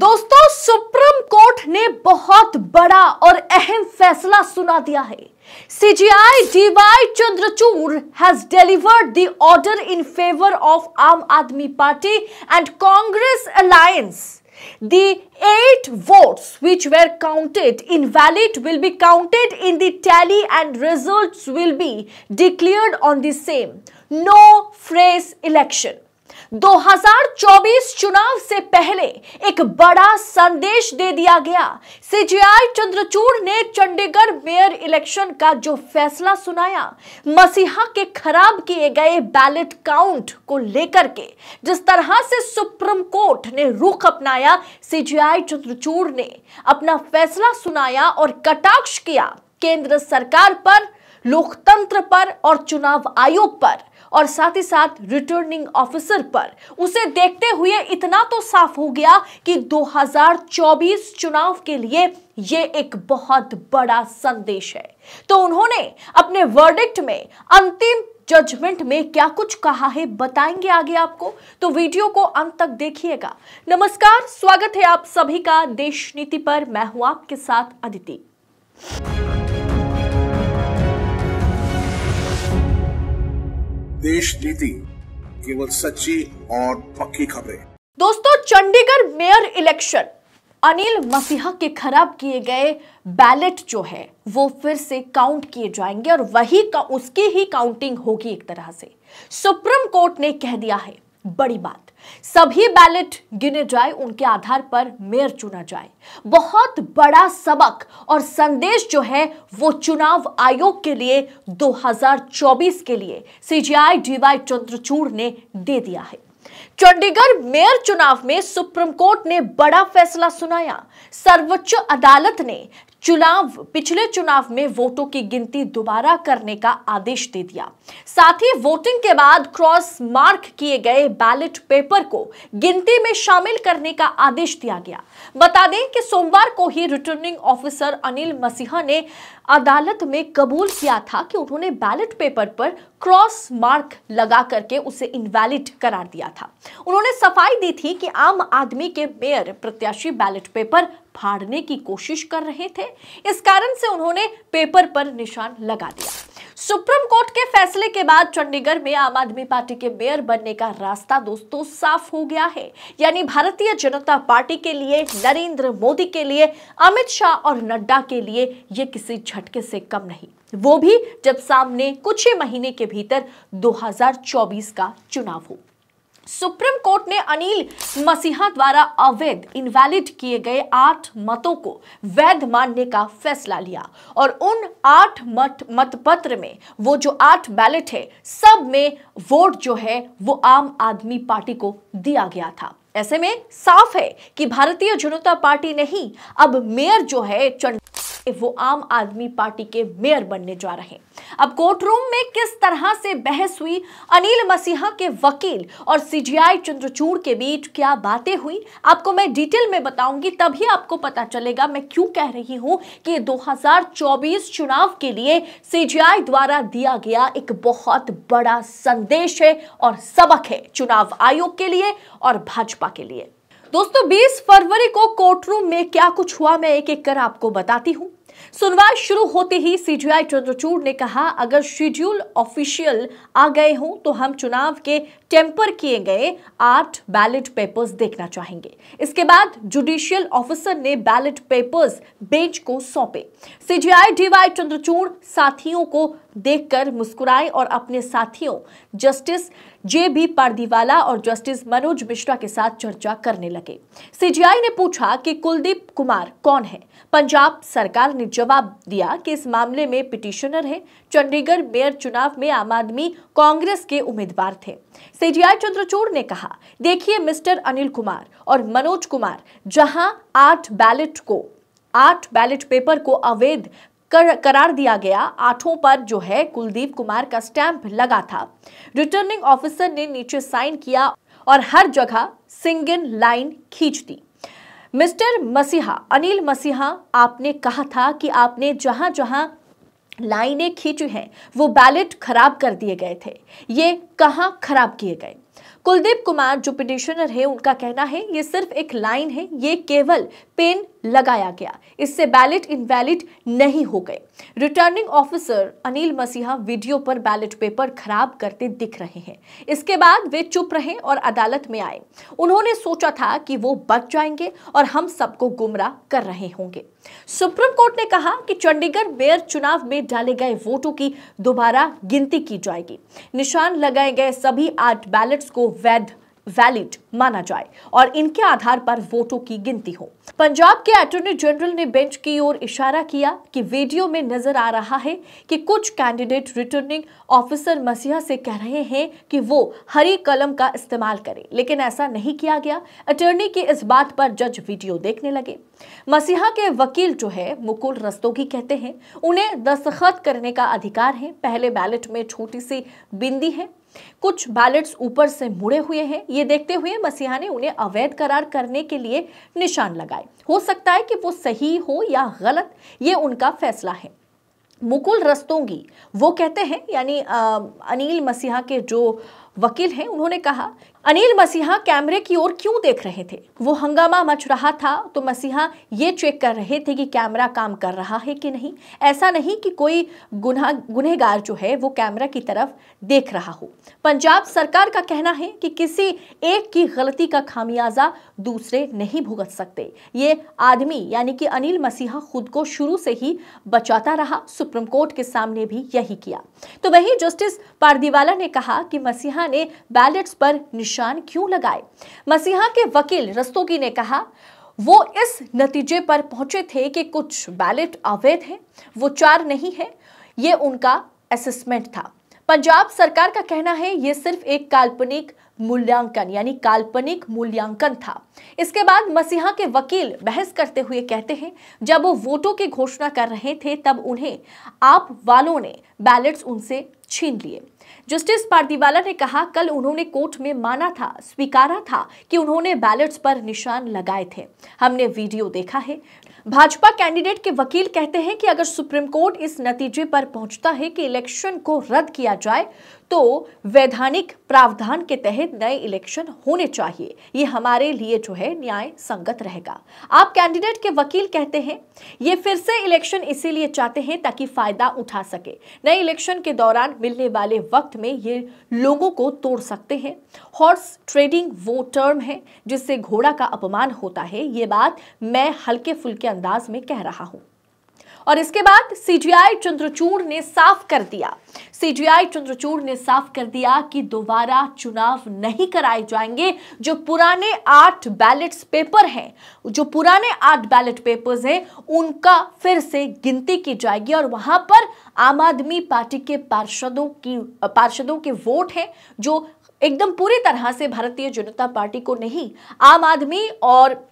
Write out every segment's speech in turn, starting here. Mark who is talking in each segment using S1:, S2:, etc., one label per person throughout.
S1: दोस्तों supreme court ने बहुत बड़ा और अहम फैसला सुना दिया है CJI DY Chandrachud has delivered the order in favour of Aam Aadmi Party and Congress alliance The eight votes which were counted invalid will be counted in the tally and results will be declared on the same. No phrase election. 2024 चुनाव से पहले एक बड़ा संदेश दे दिया गया CGI Chandrachud ने Chandigarh mayor election का जो फैसला सुनाया मसीहा के खराब किए गए बैलेट काउंट को लेकर के जिस तरह से सुप्रीम कोर्ट ने रुख अपनाया सीजीआई चंद्रचूड़ ने अपना फैसला सुनाया और कटाक्ष किया केंद्र सरकार पर लोकतंत्र पर और चुनाव आयोग पर और साथ ही साथ रिटर्निंग ऑफिसर पर उसे देखते हुए इतना तो साफ हो गया कि 2024 चुनाव के लिए ये एक बहुत बड़ा संदेश है तो उन्होंने अपने वर्डिक्ट में अंतिम जजमेंट में क्या कुछ कहा है बताएंगे आगे आपको तो वीडियो को अंत तक देखिएगा नमस्कार स्वागत है आप सभी का देश नीति पर मैं हूं आपके साथ अदिति देश नीति केवल सच्ची और पक्की खबरें दोस्तों चंडीगढ़ मेयर इलेक्शन अनिल मसीहा के खराब किए गए बैलेट जो है वो फिर से काउंट किए जाएंगे और वही का उसकी ही काउंटिंग होगी एक तरह से सुप्रीम कोर्ट ने कह दिया है बड़ी बात सभी बैलेट गिने जाए उनके आधार पर मेयर चुना जाए बहुत बड़ा सबक और संदेश जो है वो चुनाव आयोग के लिए 2024 के लिए सीजीआई डीवाई चंद्रचूड़ ने दे दिया है चंडीगढ़ मेयर चुनाव में सुप्रीम कोर्ट ने बड़ा फैसला सुनाया सर्वोच्च अदालत ने चुनाव पिछले चुनाव में वोटों की गिनती दोबारा करने का आदेश दे दिया साथ ही वोटिंग के बाद क्रॉस मार्क किए गए बैलेट पेपर को गिनती में शामिल करने का आदेश दिया गया बता दें कि सोमवार को ही रिटर्निंग ऑफिसर अनिल मसीहा ने अदालत में कबूल किया था कि उन्होंने बैलेट पेपर पर क्रॉस मार्क लगा करके उसे इनवैलिड करार दिया था उन्होंने सफाई दी थी कि आम आदमी के मेयर प्रत्याशी बैलेट पेपर फाड़ने की कोशिश कर रहे थे इस कारण से उन्होंने पेपर पर निशान लगा दिया सुप्रीम कोर्ट के फैसले के बाद चंडीगढ़ में आम आदमी पार्टी के मेयर बनने का रास्ता दोस्तों साफ हो गया है यानी भारतीय जनता पार्टी के लिए नरेंद्र मोदी के लिए अमित शाह और नड्डा के लिए ये किसी झटके से कम नहीं वो भी जब सामने कुछ ही महीने के भीतर 2024 का चुनाव हो सुप्रीम कोर्ट ने अनिल मसीहा द्वारा अवैध इनवैलिड किए गए आठ मतों को वैध मानने का फैसला लिया और उन आठ मत मतपत्र में वो जो आठ बैलेट है सब में वोट जो है वो आम आदमी पार्टी को दिया गया था ऐसे में साफ है कि भारतीय जनता पार्टी नहीं अब मेयर जो है चंड वो आम आदमी पार्टी के मेयर बनने जा रहे हैं अब कोर्ट रूम में किस तरह से बहस हुई अनिल मसीहा के वकील और सीजीआई चंद्रचूड़ के बीच क्या बातें हुई आपको मैं डिटेल में बताऊंगी तभी आपको पता चलेगा मैं क्यों कह रही हूं कि 2024 चुनाव के लिए सीजीआई द्वारा दिया गया एक बहुत बड़ा संदेश है और सबक है चुनाव आयोग के लिए और भाजपा के लिए दोस्तों 20 फरवरी को कोर्ट रूम में क्या कुछ हुआ मैं एक एक कर आपको बताती हूं सुनवाई शुरू होते ही सीजीआई चंद्रचूड़ ने कहा अगर शेड्यूल ऑफिशियल आ गए हों तो हम चुनाव के टेम्पर किए गए आठ बैलेट पेपर्स देखना चाहेंगे इसके बाद जुडिशियल ऑफिसर ने बैलेट पेपर्स बेंच को सौंपे सीजीआई डीवाई चंद्रचूड़ साथियों को देखकर मुस्कुराए और अपने साथियों जस्टिस जे बी पारदीवाला और जस्टिस मनोज मिश्रा के साथ चर्चा करने लगे सीजीआई ने पूछा कि कुलदीप कुमार कौन है पंजाब सरकार ने जवाब दिया कि इस मामले में पिटिशनर है चंडीगढ़ मेयर चुनाव में आम आदमी कांग्रेस के उम्मीदवार थे सीजीआई चंद्रचूड़ ने कहा देखिए मिस्टर अनिल कुमार और मनोज कुमार जहां आठ बैलेट को आठ बैलेट पेपर को अवैध कर, करार दिया गया आठों पर जो है कुलदीप कुमार का स्टैंप लगा था रिटर्निंग ऑफिसर ने नीचे साइन किया और हर जगह सिंगल लाइन खींच दी मिस्टर मसीहा अनिल मसीहा आपने कहा था कि आपने जहां जहां लाइनें खींची हैं वो बैलेट खराब कर दिए गए थे ये कहां खराब किए गए कुलदीप कुमार जो पिटिशनर है उनका कहना है ये सिर्फ एक लाइन है ये केवल पेन लगाया गया इससे बैलेट इनवैलिड नहीं हो गए रिटर्निंग ऑफिसर अनिल मसीहा वीडियो पर बैलेट पेपर खराब करते दिख रहे हैं इसके बाद वे चुप रहे और अदालत में आए उन्होंने सोचा था कि वो बच जाएंगे और हम सबको गुमराह कर रहे होंगे सुप्रीम कोर्ट ने कहा कि चंडीगढ़ मेयर चुनाव में डाले गए वोटों की दोबारा गिनती की जाएगी निशान लगाए गए सभी आठ बैलेट्स को वैध वैलिड माना जाए और इनके आधार पर वोटों की गिनती हो पंजाब के अटोर्नी जनरल ने बेंच की ओर इशारा किया कि वीडियो में नजर आ रहा है कि कुछ कैंडिडेट रिटर्निंग ऑफिसर मसीहा से कह रहे हैं कि वो हरी कलम का इस्तेमाल करें लेकिन ऐसा नहीं किया गया अटोर्नी की इस बात पर जज वीडियो देखने लगे मसीहा के वकील जो है मुकुल रस्तोगी कहते हैं उन्हें दस्तखत करने का अधिकार है पहले बैलेट में छोटी सी बिंदी है कुछ बैलेट्स ऊपर से मुड़े हुए हैं ये देखते हुए मसीहा ने उन्हें अवैध करार करने के लिए निशान लगाए हो सकता है कि वो सही हो या गलत ये उनका फैसला है मुकुल रस्तोंगी वो कहते हैं यानी अनिल मसीहा के जो वकील हैं उन्होंने कहा अनिल मसीहा कैमरे की ओर क्यों देख रहे थे वो हंगामा मच रहा था तो मसीहा ये चेक कर रहे थे कि कैमरा काम कर रहा है कि नहीं ऐसा नहीं कि कोई गुना गुनहगार जो है वो कैमरा की तरफ देख रहा हो पंजाब सरकार का कहना है कि किसी एक की गलती का खामियाजा दूसरे नहीं भुगत सकते ये आदमी यानी कि अनिल मसीहा खुद को शुरू से ही बचाता रहा सुप्रीम कोर्ट के सामने भी यही किया तो वही जस्टिस पारदीवाला ने कहा कि मसीहा ने बैलेट्स पर निशान क्यों लगाए मसीहा के वकील रस्तोगी ने कहा वो इस नतीजे पर पहुंचे थे कि कुछ बैलेट अवैध हैं वो चार नहीं है ये उनका असेसमेंट था पंजाब सरकार का कहना है ये सिर्फ एक काल्पनिक मूल्यांकन यानी काल्पनिक मूल्यांकन था इसके बाद मसीहा के वकील बहस करते हुए कहते हैं जब वो वोटों की घोषणा कर रहे थे तब उन्हें आप वालों ने बैलेट्स उनसे छीन लिए जस्टिस पारदीवाला ने कहा कल उन्होंने कोर्ट में माना था स्वीकारा था कि उन्होंने बैलेट्स पर निशान लगाए थे हमने वीडियो देखा है भाजपा कैंडिडेट के वकील कहते हैं कि अगर सुप्रीम कोर्ट इस नतीजे पर पहुंचता है कि इलेक्शन को रद्द किया जाए तो वैधानिक प्रावधान के तहत नए इलेक्शन होने चाहिए ये हमारे लिए जो है न्याय संगत रहेगा आप कैंडिडेट के वकील कहते हैं ये फिर से इलेक्शन इसीलिए चाहते हैं ताकि फायदा उठा सके नए इलेक्शन के दौरान मिलने वाले वक्त में ये लोगों को तोड़ सकते हैं हॉर्स ट्रेडिंग वो टर्म है जिससे घोड़ा का अपमान होता है ये बात मैं हल्के फुल्के अंदाज में कह रहा हूँ और इसके बाद सीजीआई चंद्रचूड़ ने साफ कर दिया सीजीआई चंद्रचूड़ ने साफ कर दिया कि दोबारा चुनाव नहीं कराए जाएंगे जो पुराने आठ बैलेट पेपर हैं जो पुराने आठ बैलेट पेपर्स हैं उनका फिर से गिनती की जाएगी और वहां पर आम आदमी पार्टी के पार्षदों की पार्षदों के वोट हैं जो एकदम पूरी तरह से भारतीय जनता पार्टी को नहीं आम आदमी और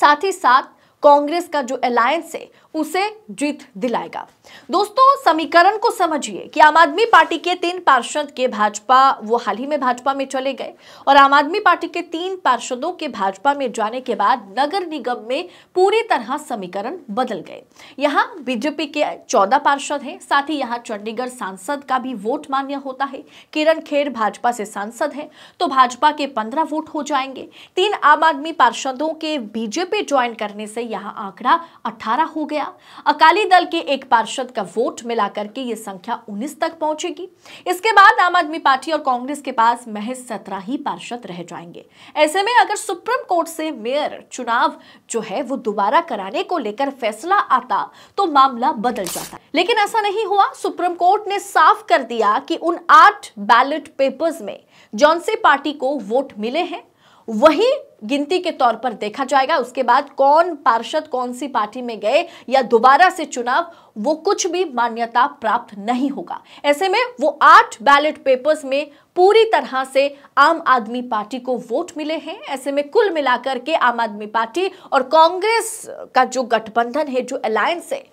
S1: साथ ही साथ कांग्रेस का जो अलायंस है उसे जीत दिलाएगा दोस्तों समीकरण को समझिए कि आम आदमी पार्टी के तीन पार्षद के भाजपा वो हाल ही में भाजपा में चले गए और आम आदमी पार्टी के तीन पार्षदों के भाजपा में जाने के बाद नगर निगम में पूरी तरह समीकरण बदल गए यहाँ बीजेपी के चौदह पार्षद हैं साथ ही यहाँ चंडीगढ़ सांसद का भी वोट मान्य होता है किरण खेर भाजपा से सांसद है तो भाजपा के पंद्रह वोट हो जाएंगे तीन आम आदमी पार्षदों के बीजेपी ज्वाइन करने से यहाँ आंकड़ा अठारह हो गया गया अकाली दल के एक पार्षद का वोट मिलाकर के ये संख्या 19 तक पहुंचेगी इसके बाद आम आदमी पार्टी और कांग्रेस के पास महज सत्रह ही पार्षद रह जाएंगे ऐसे में अगर सुप्रीम कोर्ट से मेयर चुनाव जो है वो दोबारा कराने को लेकर फैसला आता तो मामला बदल जाता लेकिन ऐसा नहीं हुआ सुप्रीम कोर्ट ने साफ कर दिया कि उन आठ बैलेट पेपर्स में जौनसी पार्टी को वोट मिले हैं वही गिनती के तौर पर देखा जाएगा उसके बाद कौन पार्षद कौन सी पार्टी में गए या दोबारा से चुनाव वो कुछ भी मान्यता प्राप्त नहीं होगा ऐसे में वो आठ बैलेट पेपर्स में पूरी तरह से आम आदमी पार्टी को वोट मिले हैं ऐसे में कुल मिलाकर के आम आदमी पार्टी और कांग्रेस का जो गठबंधन है जो अलायंस है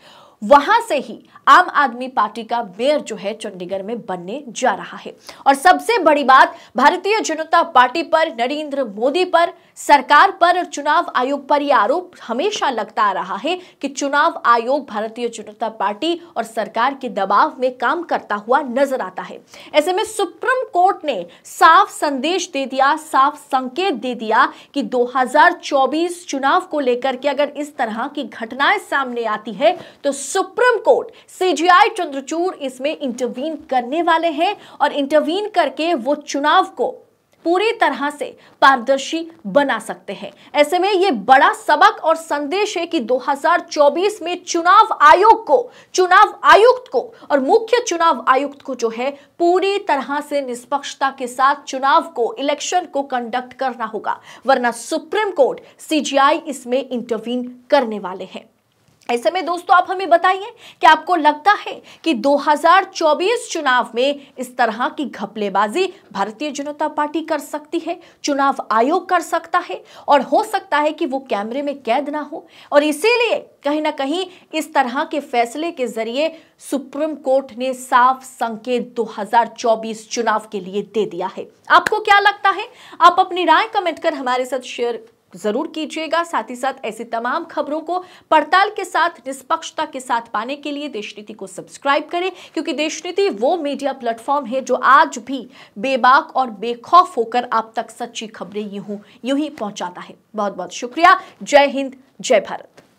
S1: वहां से ही आम आदमी पार्टी का मेयर जो है चंडीगढ़ में बनने जा रहा है और सबसे बड़ी बात भारतीय जनता पार्टी पर नरेंद्र मोदी पर सरकार पर और चुनाव आयोग पर यह आरोप हमेशा लगता आ रहा है कि चुनाव आयोग भारतीय जनता पार्टी और सरकार के दबाव में काम करता हुआ नजर आता है ऐसे में सुप्रीम कोर्ट ने साफ संदेश दे दिया साफ संकेत दे दिया कि 2024 चुनाव को लेकर के अगर इस तरह की घटनाएं सामने आती है तो सुप्रीम कोर्ट सीजीआई चंद्रचूड़ इसमें इंटरवीन करने वाले हैं और इंटरवीन करके वो चुनाव को पूरी तरह से पारदर्शी बना सकते हैं ऐसे में ये बड़ा सबक और संदेश है कि 2024 में चुनाव आयोग को चुनाव आयुक्त को और मुख्य चुनाव आयुक्त को जो है पूरी तरह से निष्पक्षता के साथ चुनाव को इलेक्शन को कंडक्ट करना होगा वरना सुप्रीम कोर्ट सीजीआई इसमें इंटरवीन करने वाले हैं ऐसे में दोस्तों आप हमें बताइए कि आपको लगता है कि 2024 चुनाव में इस तरह की घपलेबाजी भारतीय जनता पार्टी कर सकती है चुनाव आयोग कर सकता है और हो सकता है कि वो कैमरे में कैद ना हो और इसीलिए कहीं ना कहीं इस तरह के फैसले के जरिए सुप्रीम कोर्ट ने साफ संकेत 2024 चुनाव के लिए दे दिया है आपको क्या लगता है आप अपनी राय कमेंट कर हमारे साथ शेयर ज़रूर कीजिएगा साथ ही साथ ऐसी तमाम खबरों को पड़ताल के साथ निष्पक्षता के साथ पाने के लिए देश नीति को सब्सक्राइब करें क्योंकि देश नीति वो मीडिया प्लेटफॉर्म है जो आज भी बेबाक और बेखौफ होकर आप तक सच्ची खबरें यूं यूं ही पहुंचाता है बहुत बहुत शुक्रिया जय हिंद जय भारत